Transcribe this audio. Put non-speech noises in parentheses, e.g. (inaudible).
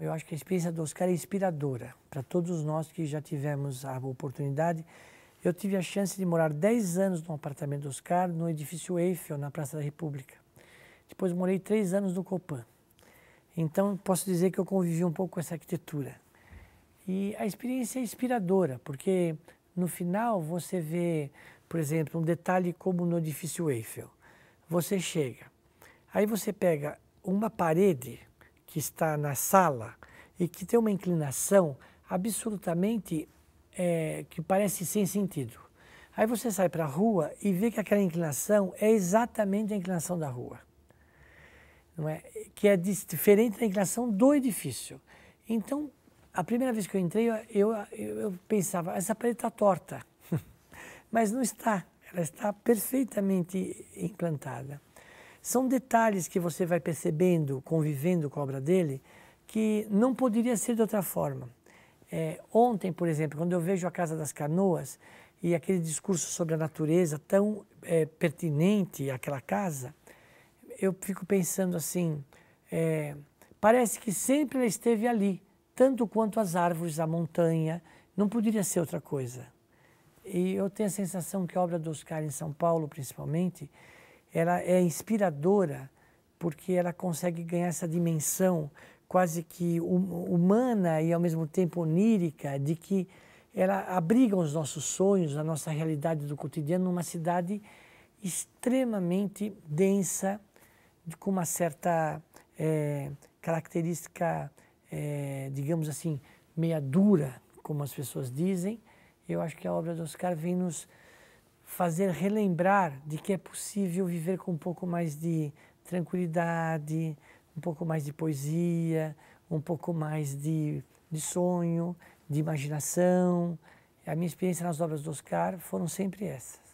Eu acho que a experiência do Oscar é inspiradora para todos nós que já tivemos a oportunidade. Eu tive a chance de morar 10 anos num apartamento do Oscar, no edifício Eiffel, na Praça da República. Depois morei 3 anos no Copan. Então, posso dizer que eu convivi um pouco com essa arquitetura. E a experiência é inspiradora, porque no final você vê, por exemplo, um detalhe como no edifício Eiffel. Você chega, aí você pega uma parede que está na sala e que tem uma inclinação absolutamente é, que parece sem sentido. Aí você sai para a rua e vê que aquela inclinação é exatamente a inclinação da rua, não é? que é diferente da inclinação do edifício. Então, a primeira vez que eu entrei, eu, eu, eu pensava, essa parede está torta, (laughs) mas não está, ela está perfeitamente implantada. São detalhes que você vai percebendo, convivendo com a obra dele, que não poderia ser de outra forma. É, ontem, por exemplo, quando eu vejo a Casa das Canoas e aquele discurso sobre a natureza tão é, pertinente àquela casa, eu fico pensando assim: é, parece que sempre ela esteve ali, tanto quanto as árvores, a montanha, não poderia ser outra coisa. E eu tenho a sensação que a obra do Oscar em São Paulo, principalmente, ela é inspiradora porque ela consegue ganhar essa dimensão quase que humana e ao mesmo tempo onírica de que ela abriga os nossos sonhos, a nossa realidade do cotidiano numa cidade extremamente densa, com uma certa é, característica, é, digamos assim, meia dura, como as pessoas dizem. Eu acho que a obra do Oscar vem nos fazer relembrar de que é possível viver com um pouco mais de tranquilidade, um pouco mais de poesia, um pouco mais de, de sonho, de imaginação. A minha experiência nas obras do Oscar foram sempre essas.